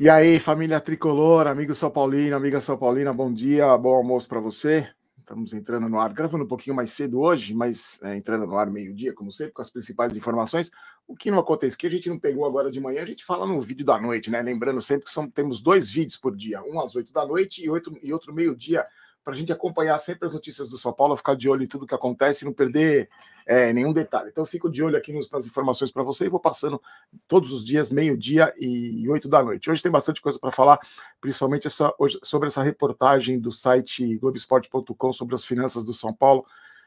E aí, família tricolor, amigo São Paulino, amiga São Paulina, bom dia, bom almoço para você. Estamos entrando no ar, gravando um pouquinho mais cedo hoje, mas é, entrando no ar meio-dia, como sempre, com as principais informações. O que não acontece, que a gente não pegou agora de manhã, a gente fala no vídeo da noite, né? Lembrando sempre que são, temos dois vídeos por dia, um às oito da noite e, oito, e outro meio-dia, para a gente acompanhar sempre as notícias do São Paulo, ficar de olho em tudo que acontece e não perder é, nenhum detalhe. Então, eu fico de olho aqui nos, nas informações para você e vou passando todos os dias, meio-dia e oito da noite. Hoje tem bastante coisa para falar, principalmente essa, hoje, sobre essa reportagem do site Globoesporte.com sobre as finanças do São Paulo,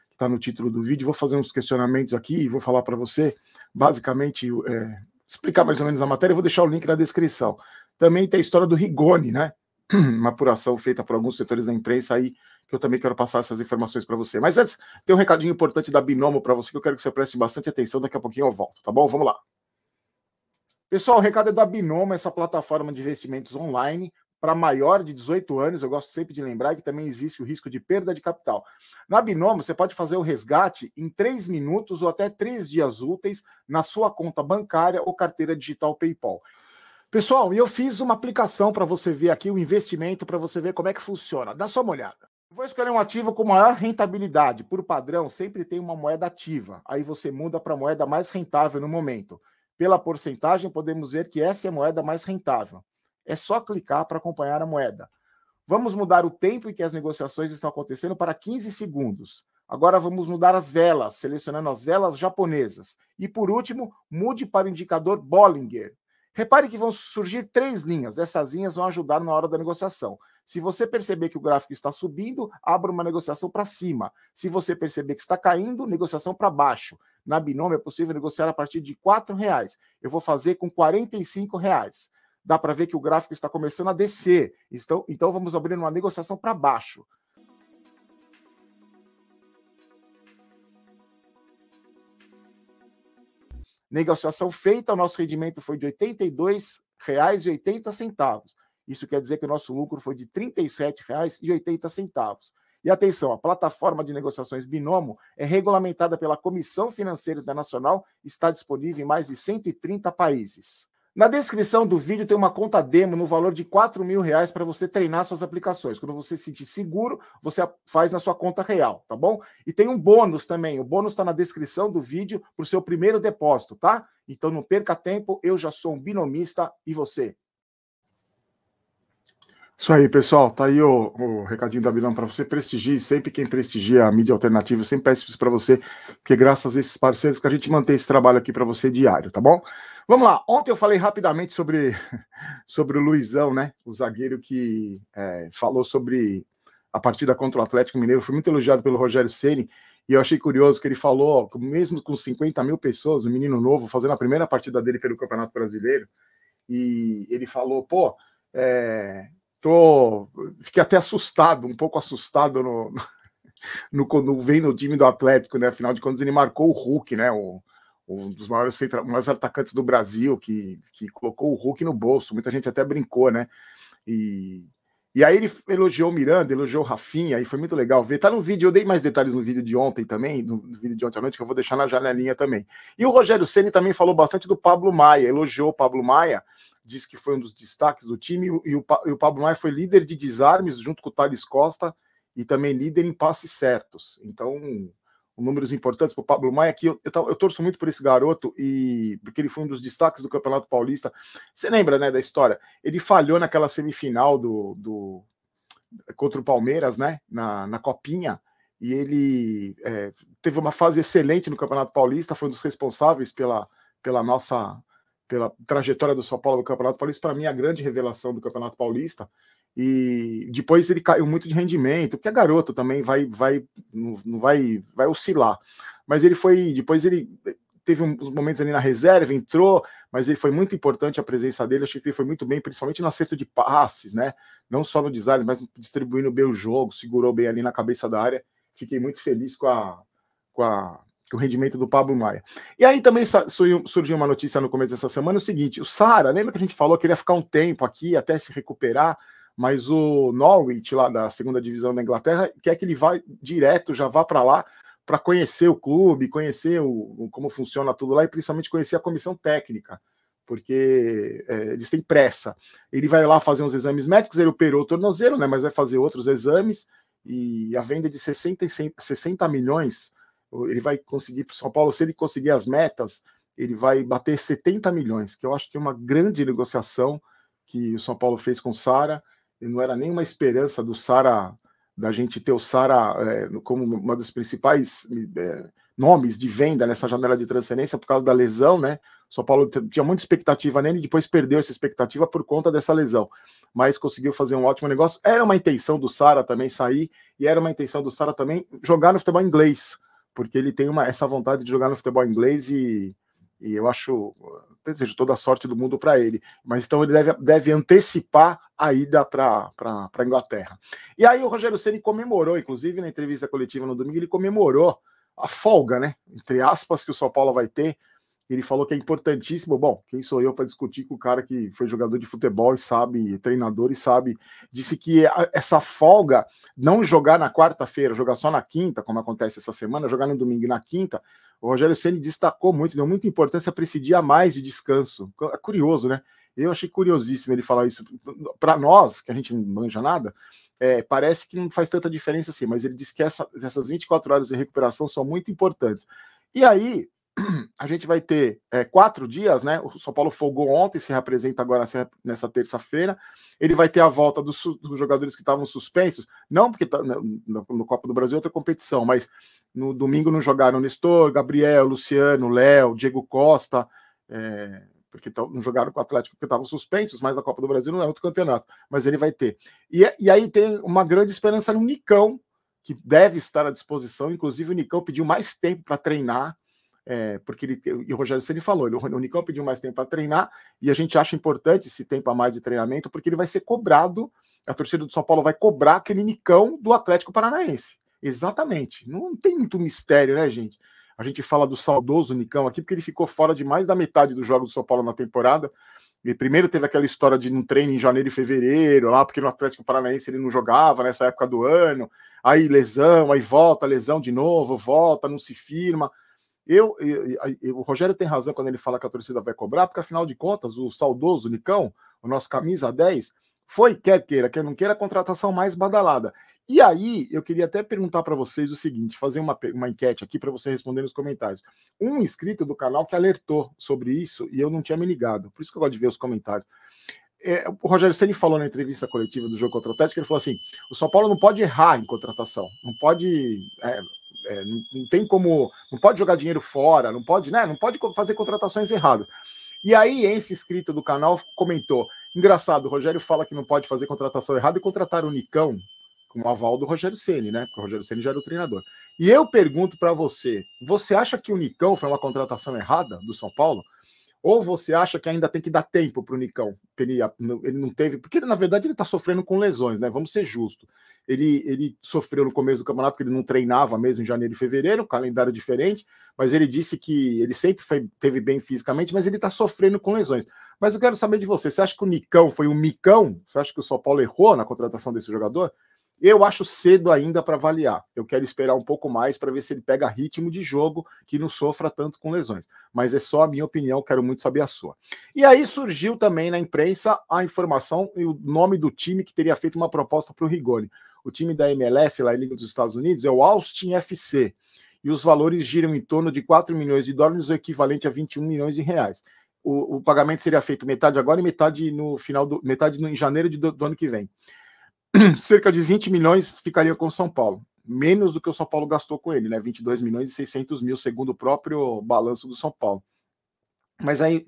que está no título do vídeo. Vou fazer uns questionamentos aqui e vou falar para você, basicamente, é, explicar mais ou menos a matéria. Vou deixar o link na descrição. Também tem a história do Rigoni, né? uma apuração feita por alguns setores da imprensa aí, que eu também quero passar essas informações para você. Mas antes, tem um recadinho importante da Binomo para você que eu quero que você preste bastante atenção, daqui a pouquinho eu volto, tá bom? Vamos lá. Pessoal, o recado é da Binomo, essa plataforma de investimentos online para maior de 18 anos, eu gosto sempre de lembrar que também existe o risco de perda de capital. Na Binomo, você pode fazer o resgate em 3 minutos ou até 3 dias úteis na sua conta bancária ou carteira digital PayPal. Pessoal, eu fiz uma aplicação para você ver aqui o investimento, para você ver como é que funciona. Dá só uma olhada. Vou escolher um ativo com maior rentabilidade. Por padrão, sempre tem uma moeda ativa. Aí você muda para a moeda mais rentável no momento. Pela porcentagem, podemos ver que essa é a moeda mais rentável. É só clicar para acompanhar a moeda. Vamos mudar o tempo em que as negociações estão acontecendo para 15 segundos. Agora vamos mudar as velas, selecionando as velas japonesas. E por último, mude para o indicador Bollinger. Repare que vão surgir três linhas. Essas linhas vão ajudar na hora da negociação. Se você perceber que o gráfico está subindo, abra uma negociação para cima. Se você perceber que está caindo, negociação para baixo. Na Binômio é possível negociar a partir de R$ reais. Eu vou fazer com R$ reais. Dá para ver que o gráfico está começando a descer. Então, então vamos abrir uma negociação para baixo. Negociação feita, o nosso rendimento foi de R$ 82,80. Isso quer dizer que o nosso lucro foi de R$ 37,80. E atenção, a plataforma de negociações Binomo é regulamentada pela Comissão Financeira Internacional e está disponível em mais de 130 países. Na descrição do vídeo tem uma conta demo no valor de 4 mil reais para você treinar suas aplicações. Quando você se sentir seguro, você faz na sua conta real, tá bom? E tem um bônus também. O bônus está na descrição do vídeo para o seu primeiro depósito, tá? Então não perca tempo, eu já sou um binomista e você. Isso aí, pessoal. Tá aí o, o recadinho da Bilão para você. prestigiar. sempre quem prestigia a mídia alternativa. Eu sempre peço isso para você, porque graças a esses parceiros que a gente mantém esse trabalho aqui para você diário, tá bom? Vamos lá. Ontem eu falei rapidamente sobre, sobre o Luizão, né? O zagueiro que é, falou sobre a partida contra o Atlético Mineiro. Foi muito elogiado pelo Rogério Ceni e eu achei curioso que ele falou, ó, mesmo com 50 mil pessoas, o um menino novo fazendo a primeira partida dele pelo Campeonato Brasileiro, e ele falou, pô, é, tô, fiquei até assustado, um pouco assustado no, no, no quando vem no time do Atlético, né? Afinal de contas, ele marcou o Hulk, né? O, um dos maiores, maiores atacantes do Brasil, que, que colocou o Hulk no bolso. Muita gente até brincou, né? E, e aí ele elogiou o Miranda, elogiou o Rafinha, e foi muito legal ver. Tá no vídeo, eu dei mais detalhes no vídeo de ontem também, no, no vídeo de ontem à noite, que eu vou deixar na janelinha também. E o Rogério Ceni também falou bastante do Pablo Maia, elogiou o Pablo Maia, disse que foi um dos destaques do time, e o, e o Pablo Maia foi líder de desarmes junto com o Thales Costa e também líder em passes certos. Então, números importantes para o Pablo Maia, que eu, eu, eu, torço muito por esse garoto, e porque ele foi um dos destaques do Campeonato Paulista. Você lembra né, da história? Ele falhou naquela semifinal do, do contra o Palmeiras, né? Na, na copinha. E ele é, teve uma fase excelente no Campeonato Paulista, foi um dos responsáveis pela, pela nossa pela trajetória do São Paulo no Campeonato Paulista. Para mim, a grande revelação do Campeonato Paulista e depois ele caiu muito de rendimento, porque é garoto também, vai, vai, não vai, vai oscilar. Mas ele foi, depois ele eh, teve uns momentos ali na reserva, entrou, mas ele foi muito importante a presença dele. Achei que ele foi muito bem, principalmente no acerto de passes, né? Não só no design, mas distribuindo bem o jogo, segurou bem ali na cabeça da área. Fiquei muito feliz com a, com a o rendimento do Pablo Maia. E aí também surgiu uma notícia no começo dessa semana, é o seguinte, o Sara, lembra que a gente falou que ele ia ficar um tempo aqui até se recuperar, mas o Norwich, lá da segunda divisão da Inglaterra, quer que ele vá direto, já vá para lá, para conhecer o clube, conhecer o, como funciona tudo lá e principalmente conhecer a comissão técnica, porque é, eles têm pressa. Ele vai lá fazer uns exames médicos, ele operou o tornozelo, né, mas vai fazer outros exames e a venda de 60, 60 milhões ele vai conseguir para o São Paulo, se ele conseguir as metas, ele vai bater 70 milhões, que eu acho que é uma grande negociação que o São Paulo fez com o Sara não era nem uma esperança do Sara, da gente ter o Sara é, como uma dos principais é, nomes de venda nessa janela de transcendência por causa da lesão, né? O São Paulo tinha muita expectativa nele e depois perdeu essa expectativa por conta dessa lesão. Mas conseguiu fazer um ótimo negócio. Era uma intenção do Sara também sair e era uma intenção do Sara também jogar no futebol inglês, porque ele tem uma, essa vontade de jogar no futebol inglês e, e eu acho desejo toda a sorte do mundo para ele. Mas então ele deve, deve antecipar a ida para a Inglaterra. E aí o Rogério Ceni comemorou, inclusive na entrevista coletiva no domingo, ele comemorou a folga, né? Entre aspas, que o São Paulo vai ter ele falou que é importantíssimo. Bom, quem sou eu para discutir com o cara que foi jogador de futebol e sabe, treinador e sabe? Disse que essa folga, não jogar na quarta-feira, jogar só na quinta, como acontece essa semana, jogar no domingo e na quinta, o Rogério Ceni destacou muito, deu muita importância para esse dia a mais de descanso. É curioso, né? Eu achei curiosíssimo ele falar isso. Para nós, que a gente não manja nada, é, parece que não faz tanta diferença assim, mas ele disse que essa, essas 24 horas de recuperação são muito importantes. E aí, a gente vai ter é, quatro dias, né? O São Paulo folgou ontem, se representa agora nessa terça-feira. Ele vai ter a volta dos, dos jogadores que estavam suspensos, não porque tá, né, no, no, Copa do Brasil é outra competição, mas no domingo não jogaram Nestor, Gabriel, Luciano, Léo, Diego Costa, é, porque tão, não jogaram com o Atlético porque estavam suspensos, mas a Copa do Brasil não é outro campeonato, mas ele vai ter. E, e aí tem uma grande esperança no Nicão, que deve estar à disposição, inclusive o Nicão pediu mais tempo para treinar é, porque ele, e o Rogério Ceni falou, ele, o Unicamp pediu mais tempo para treinar, e a gente acha importante esse tempo a mais de treinamento, porque ele vai ser cobrado, a torcida do São Paulo vai cobrar aquele nicão do Atlético Paranaense. Exatamente. Não tem muito mistério, né, gente? A gente fala do saudoso Nicão aqui, porque ele ficou fora de mais da metade dos jogos do São Paulo na temporada. E primeiro teve aquela história de um treino em janeiro e fevereiro, lá, porque no Atlético Paranaense ele não jogava nessa época do ano. Aí lesão, aí volta, lesão de novo, volta, não se firma. Eu, eu, eu, o Rogério tem razão quando ele fala que a torcida vai cobrar, porque afinal de contas, o saudoso Nicão, o nosso camisa 10, foi, quer queira, quer não queira, a contratação mais badalada. E aí, eu queria até perguntar para vocês o seguinte: fazer uma, uma enquete aqui para você responder nos comentários. Um inscrito do canal que alertou sobre isso e eu não tinha me ligado, por isso que eu gosto de ver os comentários. É, o Rogério Senni falou na entrevista coletiva do jogo contra o Atlético, ele falou assim: o São Paulo não pode errar em contratação, não pode. É, é, não tem como, não pode jogar dinheiro fora, não pode, né? Não pode fazer contratações erradas. E aí, esse inscrito do canal comentou: engraçado, o Rogério fala que não pode fazer contratação errada e contratar o Nicão com o aval do Rogério Ceni, né? Porque o Rogério Ceni já era o treinador. E eu pergunto para você: você acha que o Nicão foi uma contratação errada do São Paulo? Ou você acha que ainda tem que dar tempo para o Nicão? Ele, ele não teve, porque na verdade ele está sofrendo com lesões, né? Vamos ser justos. Ele, ele sofreu no começo do campeonato que ele não treinava mesmo em janeiro e fevereiro, calendário diferente, mas ele disse que ele sempre foi, teve bem fisicamente, mas ele está sofrendo com lesões. Mas eu quero saber de você: você acha que o Nicão foi um micão? Você acha que o São Paulo errou na contratação desse jogador? Eu acho cedo ainda para avaliar. Eu quero esperar um pouco mais para ver se ele pega ritmo de jogo, que não sofra tanto com lesões. Mas é só a minha opinião, quero muito saber a sua. E aí surgiu também na imprensa a informação e o nome do time que teria feito uma proposta para o Rigoni. O time da MLS, lá em Liga dos Estados Unidos, é o Austin FC. E os valores giram em torno de 4 milhões de dólares, o equivalente a 21 milhões de reais. O, o pagamento seria feito metade agora e metade no final do. metade no, em janeiro de, do, do ano que vem. cerca de 20 milhões ficaria com o São Paulo. Menos do que o São Paulo gastou com ele, né? 22 milhões e 600 mil, segundo o próprio balanço do São Paulo. Mas aí,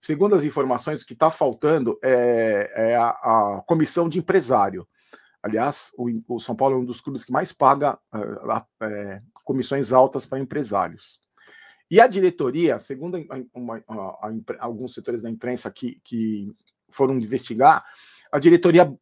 segundo as informações, o que está faltando é, é a, a, comissão de empresário. Aliás, o, o, São Paulo é um dos clubes que mais paga é, é, comissões altas para empresários. E a diretoria, segundo a, uma, a, alguns setores da imprensa que, que foram investigar, a diretoria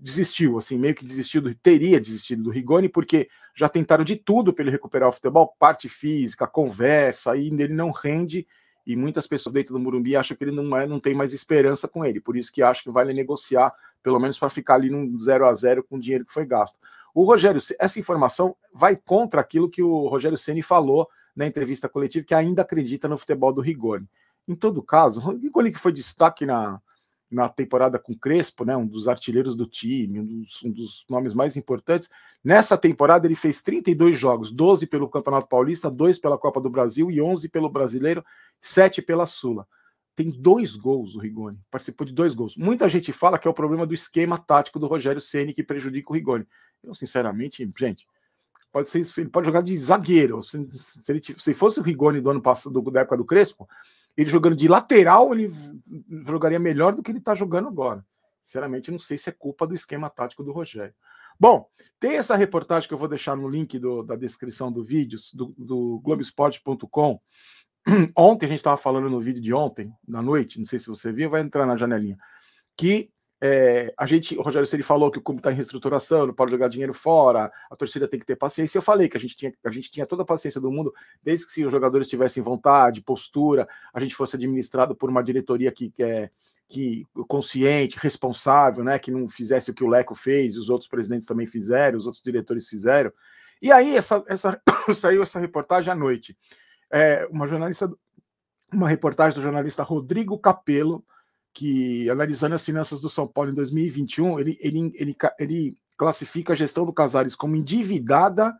desistiu, assim, meio que desistiu, do, teria desistido do Rigoni, porque já tentaram de tudo para ele recuperar o futebol, parte física, conversa, e ele não rende, e muitas pessoas dentro do Murumbi acham que ele não, é, não tem mais esperança com ele, por isso que acho que vale negociar, pelo menos para ficar ali num 0 a 0 com o dinheiro que foi gasto. O Rogério, essa informação vai contra aquilo que o Rogério Ceni falou na entrevista coletiva, que ainda acredita no futebol do Rigoni. Em todo caso, o Rigoni que foi destaque na, na temporada com Crespo, né, um dos artilheiros do time, um dos, um dos, nomes mais importantes. Nessa temporada ele fez 32 jogos, 12 pelo Campeonato Paulista, 2 pela Copa do Brasil e 11 pelo Brasileiro, 7 pela Sula. Tem dois gols o Rigoni, participou de dois gols. Muita gente fala que é o problema do esquema tático do Rogério Ceni que prejudica o Rigoni. Eu sinceramente, gente, pode ser ele pode jogar de zagueiro. Se, se, ele, se fosse o Rigoni do ano passado, da época do Crespo, ele jogando de lateral, ele jogaria melhor do que ele está jogando agora. Sinceramente, não sei se é culpa do esquema tático do Rogério. Bom, tem essa reportagem que eu vou deixar no link do, da descrição do vídeo, do, do Globoesporte.com. Ontem a gente estava falando no vídeo de ontem, na noite, não sei se você viu, vai entrar na janelinha, que é, a gente, o Rogério Ceni falou que o clube está em reestruturação, não pode jogar dinheiro fora, a torcida tem que ter paciência. Eu falei que a gente tinha, a gente tinha toda a paciência do mundo, desde que se os jogadores tivessem vontade, postura, a gente fosse administrado por uma diretoria que, que é que consciente, responsável, né, que não fizesse o que o Leco fez, os outros presidentes também fizeram, os outros diretores fizeram. E aí essa, essa saiu essa reportagem à noite. É, uma jornalista, uma reportagem do jornalista Rodrigo Capello que analisando as finanças do São Paulo em 2021, ele, ele, ele, ele classifica a gestão do Casares como endividada,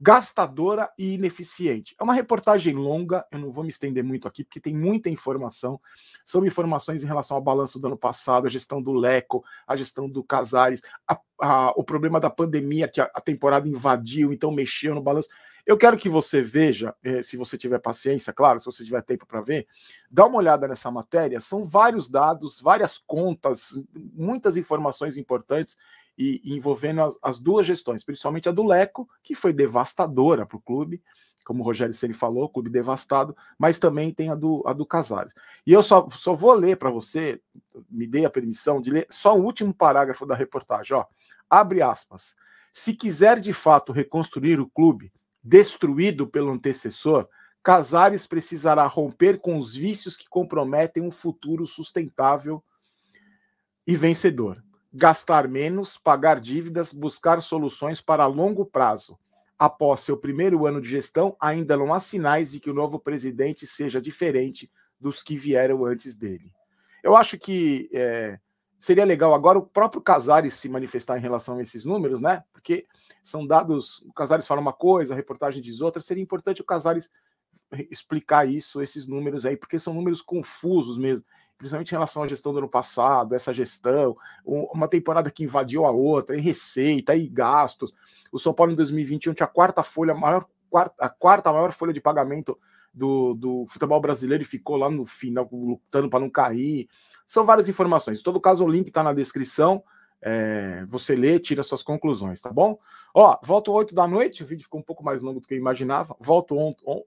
gastadora e ineficiente. É uma reportagem longa, eu não vou me estender muito aqui, porque tem muita informação. São informações em relação ao balanço do ano passado, a gestão do Leco, a gestão do Casares, a, a, o problema da pandemia que a, a temporada invadiu, então mexeu no balanço. Eu quero que você veja, eh, se você tiver paciência, claro, se você tiver tempo para ver, dá uma olhada nessa matéria. São vários dados, várias contas, muitas informações importantes e, envolvendo as, as, duas gestões, principalmente a do Leco, que foi devastadora para o clube, como o Rogério Ceni falou, clube devastado, mas também tem a do, a do Casares. E eu só, só vou ler para você, me dê a permissão de ler só o último parágrafo da reportagem, ó. Abre aspas. Se quiser de fato reconstruir o clube, destruído pelo antecessor, Casares precisará romper com os vícios que comprometem um futuro sustentável e vencedor. Gastar menos, pagar dívidas, buscar soluções para longo prazo. Após seu primeiro ano de gestão, ainda não há sinais de que o novo presidente seja diferente dos que vieram antes dele. Eu acho que é, seria legal agora o próprio Casares se manifestar em relação a esses números, né? Porque são dados, o Casares fala uma coisa, a reportagem diz outra, seria importante o Casares explicar isso, esses números aí, porque são números confusos mesmo, principalmente em relação à gestão do ano passado, essa gestão, uma temporada que invadiu a outra, em receita, e gastos. O São Paulo em 2021 tinha a quarta folha maior, a quarta maior folha de pagamento do, do futebol brasileiro e ficou lá no final lutando para não cair. São várias informações. Em todo caso, o link está na descrição. É, você lê, tira suas conclusões, tá bom? Ó, volto 8 da noite, o vídeo ficou um pouco mais longo do que eu imaginava. Volto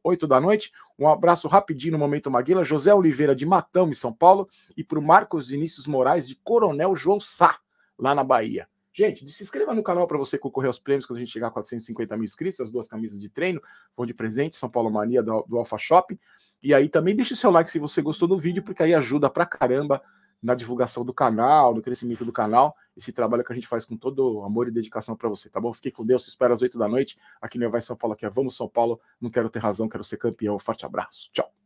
8 da noite. Um abraço rapidinho no Momento Maguila, José Oliveira de Matão, em São Paulo, e para o Marcos Vinícius Moraes de Coronel João Sá, lá na Bahia. Gente, se inscreva no canal para você concorrer aos prêmios quando a gente chegar a 450 mil inscritos. As duas camisas de treino vão de presente, São Paulo Mania do, do Alpha Shop. E aí também deixa o seu like se você gostou do vídeo, porque aí ajuda pra caramba na divulgação do canal, no crescimento do canal, esse trabalho que a gente faz com todo amor e dedicação para você, tá bom? Fique com Deus, espero às 8 da noite, aqui no Vai São Paulo, aqui é Vamos São Paulo, não quero ter razão, quero ser campeão, forte abraço, tchau!